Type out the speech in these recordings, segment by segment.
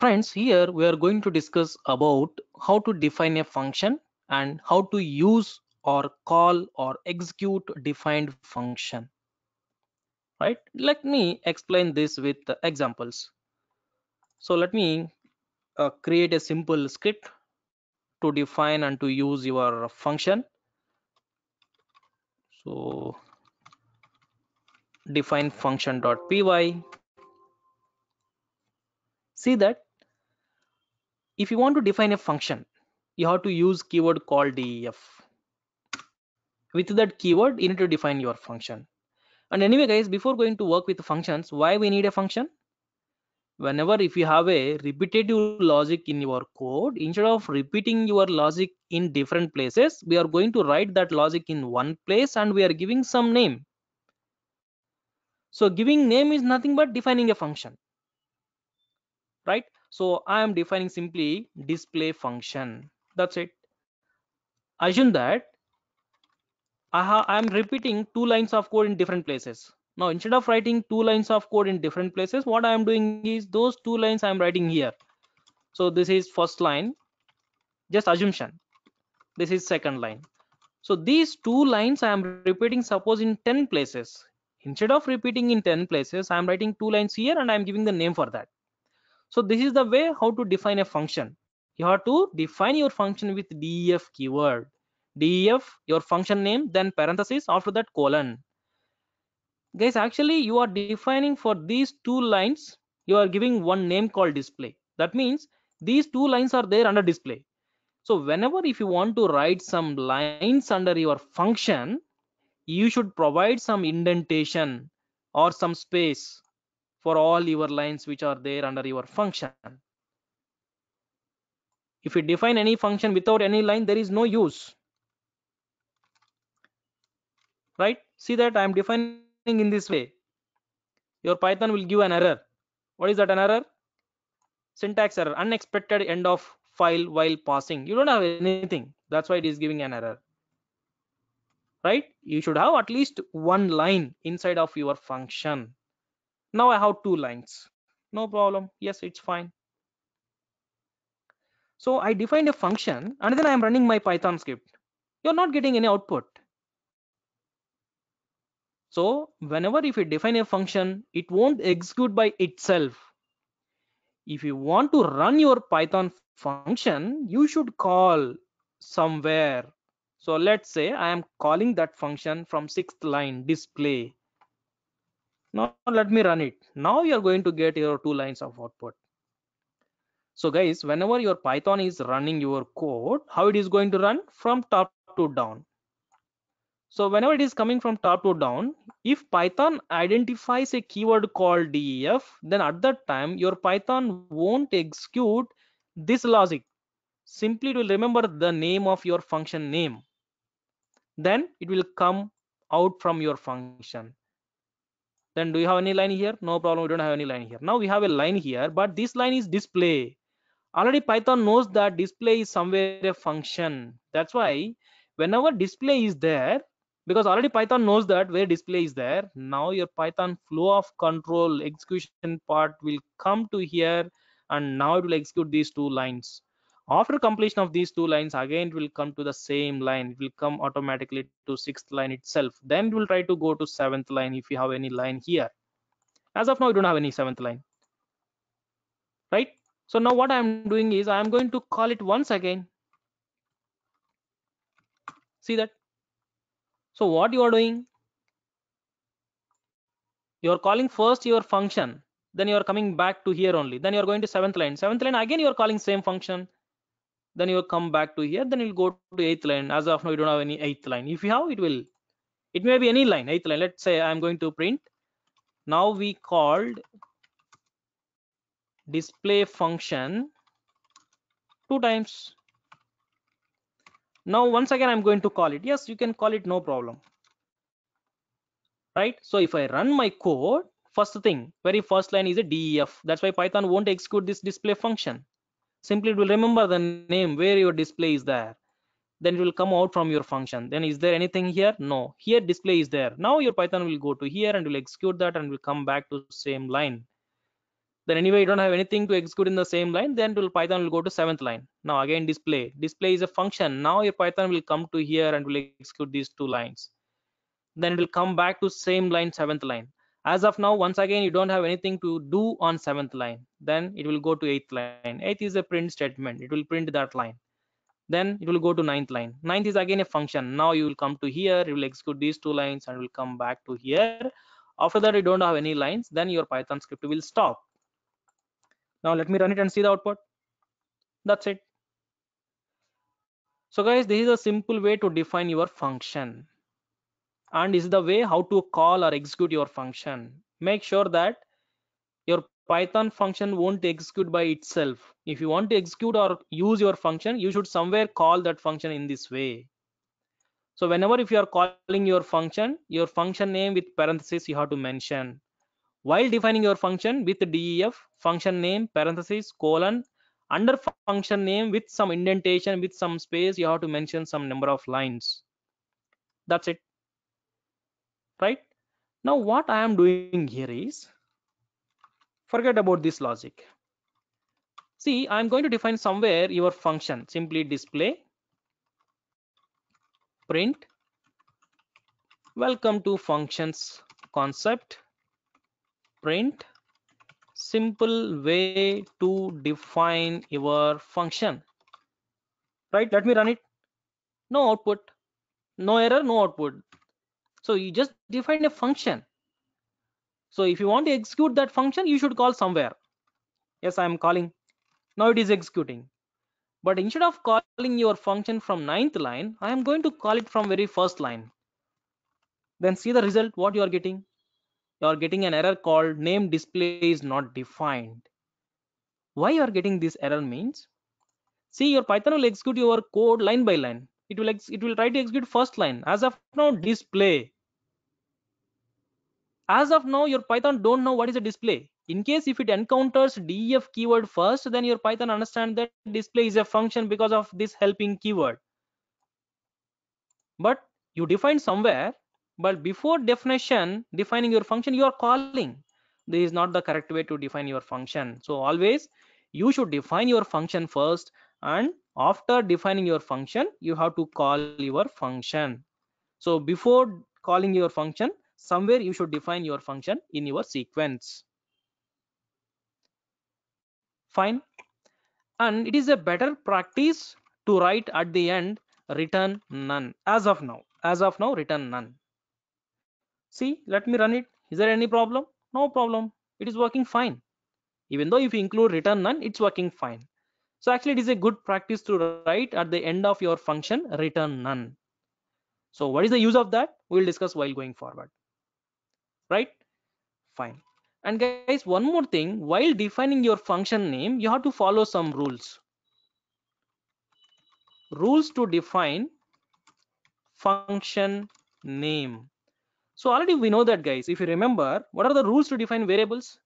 Friends, here we are going to discuss about how to define a function and how to use or call or execute defined function. Right? Let me explain this with examples. So let me uh, create a simple script to define and to use your function. So define function.py. See that if you want to define a function you have to use keyword called def with that keyword you need to define your function and anyway guys before going to work with functions why we need a function whenever if you have a repetitive logic in your code instead of repeating your logic in different places we are going to write that logic in one place and we are giving some name so giving name is nothing but defining a function right so i am defining simply display function that's it assume that I am repeating two lines of code in different places. Now, instead of writing two lines of code in different places, what I am doing is those two lines I am writing here. So this is first line, just assumption. This is second line. So these two lines I am repeating suppose in 10 places. Instead of repeating in 10 places, I am writing two lines here and I am giving the name for that so this is the way how to define a function you have to define your function with def keyword def your function name then parenthesis after that colon guys actually you are defining for these two lines you are giving one name called display that means these two lines are there under display so whenever if you want to write some lines under your function you should provide some indentation or some space for all your lines which are there under your function if you define any function without any line there is no use right see that i am defining in this way your python will give an error what is that an error syntax error unexpected end of file while passing you don't have anything that's why it is giving an error right you should have at least one line inside of your function now i have two lines no problem yes it's fine so i defined a function and then i am running my python script you're not getting any output so whenever if you define a function it won't execute by itself if you want to run your python function you should call somewhere so let's say i am calling that function from sixth line display now let me run it now you're going to get your two lines of output so guys whenever your python is running your code how it is going to run from top to down so whenever it is coming from top to down if python identifies a keyword called def then at that time your python won't execute this logic simply to remember the name of your function name then it will come out from your function then do you have any line here no problem we don't have any line here now we have a line here but this line is display already python knows that display is somewhere a function that's why whenever display is there because already python knows that where display is there now your python flow of control execution part will come to here and now it will execute these two lines after completion of these two lines again it will come to the same line it will come automatically to sixth line itself then it will try to go to seventh line if you have any line here as of now you don't have any seventh line right so now what i'm doing is i'm going to call it once again see that so what you are doing you are calling first your function then you are coming back to here only then you are going to seventh line seventh line again you are calling same function then you come back to here then you'll go to eighth line as of now you don't have any eighth line if you have it will it may be any line eighth line let's say i'm going to print now we called display function two times now once again i'm going to call it yes you can call it no problem right so if i run my code first thing very first line is a def that's why python won't execute this display function simply it will remember the name where your display is there then it will come out from your function then is there anything here no here display is there now your python will go to here and will execute that and will come back to same line then anyway you don't have anything to execute in the same line then will python will go to seventh line now again display display is a function now your python will come to here and will execute these two lines then it will come back to same line seventh line as of now once again you don't have anything to do on seventh line then it will go to eighth line eighth is a print statement it will print that line then it will go to ninth line ninth is again a function now you will come to here you will execute these two lines and will come back to here after that you don't have any lines then your python script will stop now let me run it and see the output that's it so guys this is a simple way to define your function and is the way how to call or execute your function make sure that your python function won't execute by itself if you want to execute or use your function you should somewhere call that function in this way so whenever if you are calling your function your function name with parenthesis you have to mention while defining your function with def function name parenthesis colon under function name with some indentation with some space you have to mention some number of lines that's it right now what i am doing here is forget about this logic see i'm going to define somewhere your function simply display print welcome to functions concept print simple way to define your function right let me run it no output no error no output so you just define a function so if you want to execute that function you should call somewhere yes i am calling now it is executing but instead of calling your function from ninth line i am going to call it from very first line then see the result what you are getting you are getting an error called name display is not defined why you are getting this error means see your python will execute your code line by line it will it will try to execute first line as of now display as of now your python don't know what is a display in case if it encounters def keyword first then your python understand that display is a function because of this helping keyword but you define somewhere but before definition defining your function you are calling this is not the correct way to define your function so always you should define your function first and after defining your function you have to call your function so before calling your function somewhere you should define your function in your sequence fine and it is a better practice to write at the end return none as of now as of now return none see let me run it is there any problem no problem it is working fine even though if you include return none it's working fine so actually it is a good practice to write at the end of your function return none so what is the use of that we'll discuss while going forward right fine and guys one more thing while defining your function name you have to follow some rules rules to define function name so already we know that guys if you remember what are the rules to define variables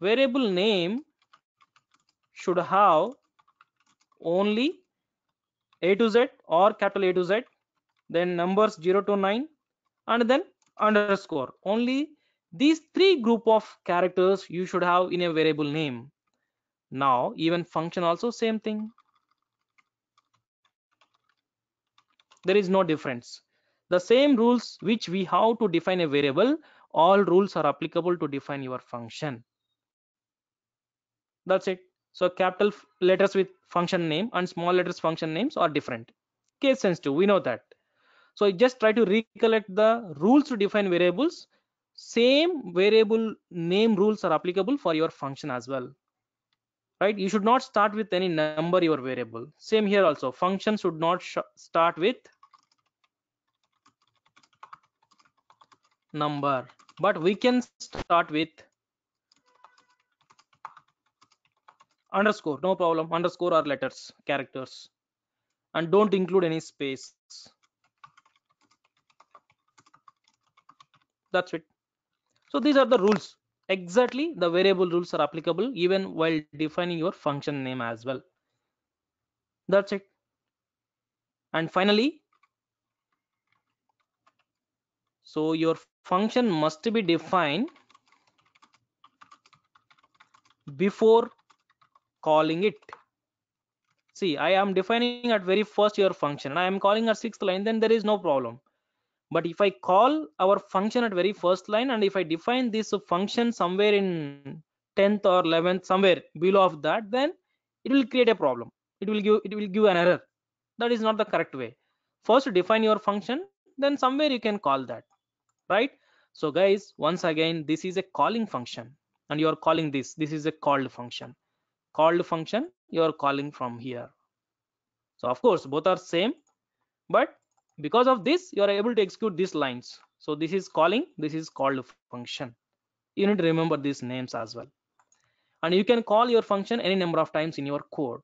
variable name should have only a to z or capital a to z then numbers 0 to 9 and then underscore only these three group of characters you should have in a variable name now even function also same thing there is no difference the same rules which we have to define a variable all rules are applicable to define your function that's it so capital letters with function name and small letters function names are different case sensitive we know that so i just try to recollect the rules to define variables same variable name rules are applicable for your function as well right you should not start with any number your variable same here also function should not start with number but we can start with underscore no problem underscore are letters characters and don't include any space that's it so these are the rules exactly the variable rules are applicable even while defining your function name as well that's it and finally so your function must be defined before calling it see i am defining at very first your function i am calling a sixth line then there is no problem but if i call our function at very first line and if i define this function somewhere in 10th or 11th somewhere below of that then it will create a problem it will give it will give an error that is not the correct way first define your function then somewhere you can call that right so guys once again this is a calling function and you are calling this this is a called function called function you are calling from here so of course both are same but because of this you are able to execute these lines so this is calling this is called function you need to remember these names as well and you can call your function any number of times in your code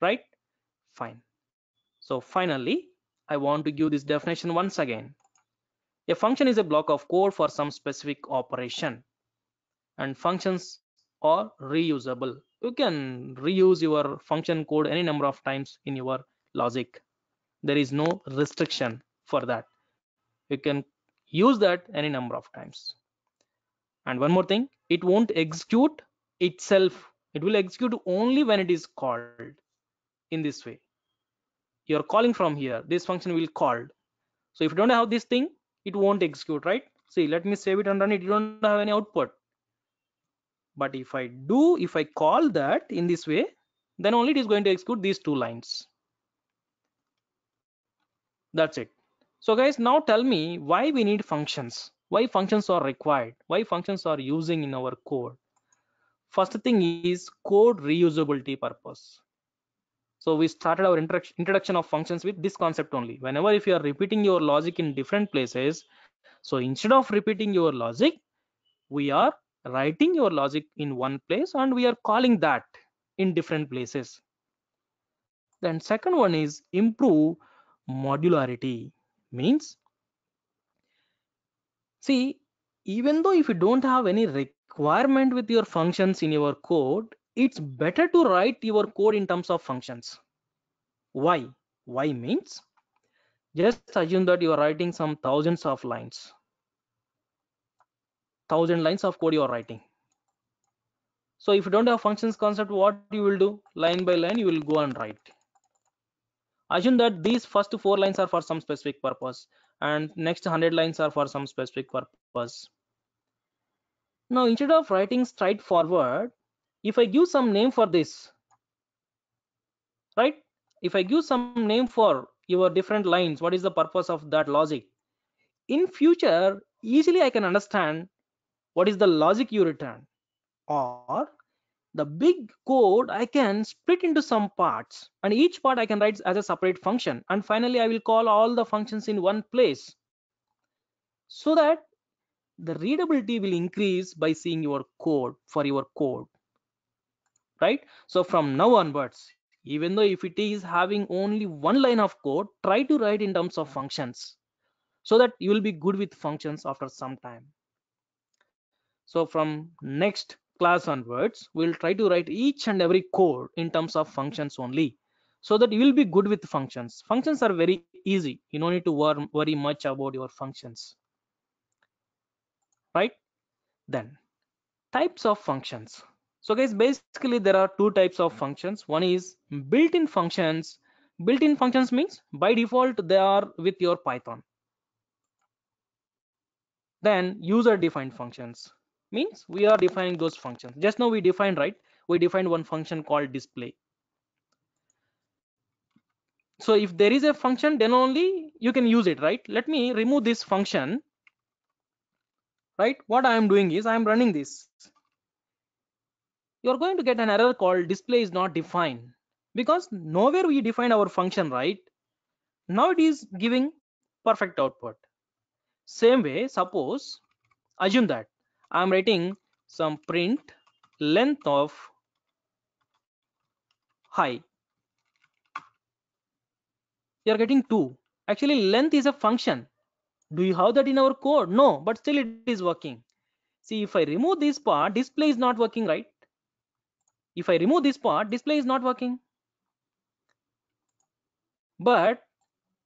right fine so finally i want to give this definition once again a function is a block of code for some specific operation and functions are reusable you can reuse your function code any number of times in your logic there is no restriction for that you can use that any number of times and one more thing it won't execute itself it will execute only when it is called in this way you're calling from here this function will called so if you don't have this thing it won't execute right see let me save it and run it you don't have any output but if i do if i call that in this way then only it is going to execute these two lines that's it so guys now tell me why we need functions why functions are required why functions are using in our code first thing is code reusability purpose so we started our introduction of functions with this concept only whenever if you are repeating your logic in different places so instead of repeating your logic we are writing your logic in one place and we are calling that in different places then second one is improve modularity means see even though if you don't have any requirement with your functions in your code it's better to write your code in terms of functions why why means just assume that you are writing some thousands of lines thousand lines of code you are writing so if you don't have functions concept what you will do line by line you will go and write assume that these first four lines are for some specific purpose and next 100 lines are for some specific purpose now instead of writing straightforward if i give some name for this right if i give some name for your different lines what is the purpose of that logic in future easily i can understand what is the logic you return or the big code I can split into some parts and each part I can write as a separate function and finally I will call all the functions in one place so that the readability will increase by seeing your code for your code right so from now onwards even though if it is having only one line of code try to write in terms of functions so that you will be good with functions after some time so from next class onwards we'll try to write each and every code in terms of functions only so that you will be good with functions functions are very easy you don't need to wor worry much about your functions right then types of functions so guys basically there are two types of functions one is built-in functions built-in functions means by default they are with your python then user defined functions means we are defining those functions just now we defined right we defined one function called display so if there is a function then only you can use it right let me remove this function right what i am doing is i am running this you're going to get an error called display is not defined because nowhere we define our function right now it is giving perfect output same way suppose assume that i'm writing some print length of high you're getting two actually length is a function do you have that in our code no but still it is working see if i remove this part display is not working right if i remove this part display is not working but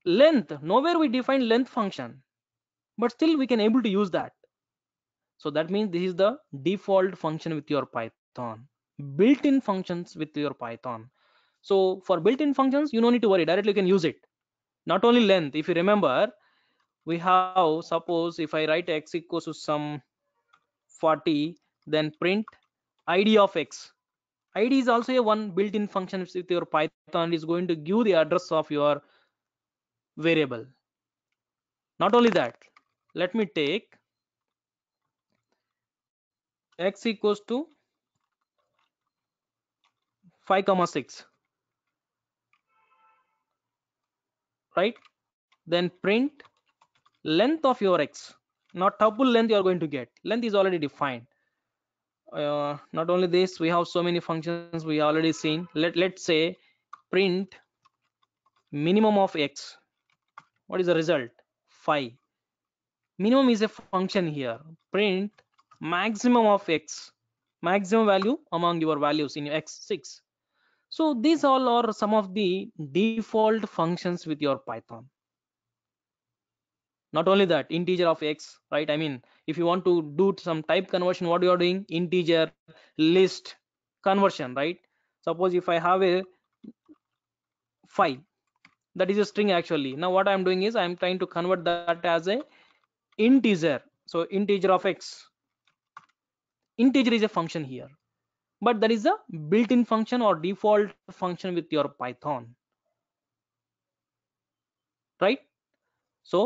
length nowhere we define length function but still we can able to use that so that means this is the default function with your python built-in functions with your python so for built-in functions you don't need to worry directly you can use it not only length if you remember we have suppose if i write x equals to some 40 then print id of x id is also a one built-in function with your python is going to give the address of your variable not only that let me take x equals to 5 comma 6 right then print length of your x not tuple length you are going to get length is already defined uh, not only this we have so many functions we already seen let let's say print minimum of x what is the result 5 minimum is a function here print maximum of x maximum value among your values in x6 so these all are some of the default functions with your python not only that integer of x right i mean if you want to do some type conversion what you are doing integer list conversion right suppose if i have a 5 that is a string actually now what i'm doing is i'm trying to convert that as a integer so integer of x integer is a function here but there is a built-in function or default function with your python right so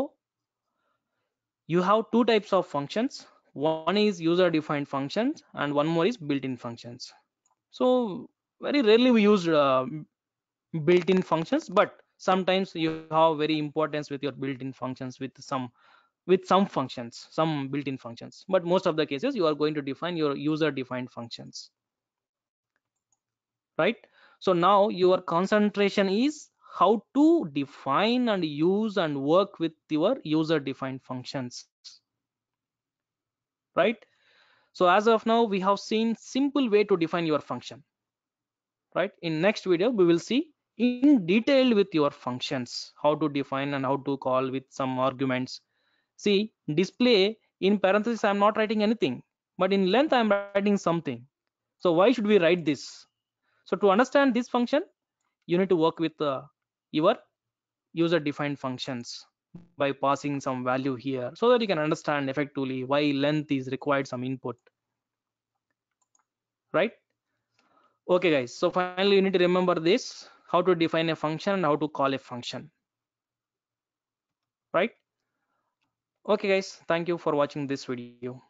you have two types of functions one is user defined functions and one more is built-in functions so very rarely we use uh, built-in functions but sometimes you have very importance with your built-in functions with some with some functions some built-in functions but most of the cases you are going to define your user defined functions right so now your concentration is how to define and use and work with your user defined functions right so as of now we have seen simple way to define your function right in next video we will see in detail with your functions how to define and how to call with some arguments see display in parenthesis i'm not writing anything but in length i'm writing something so why should we write this so to understand this function you need to work with uh, your user defined functions by passing some value here so that you can understand effectively why length is required some input right okay guys so finally you need to remember this how to define a function and how to call a function right Okay guys, thank you for watching this video.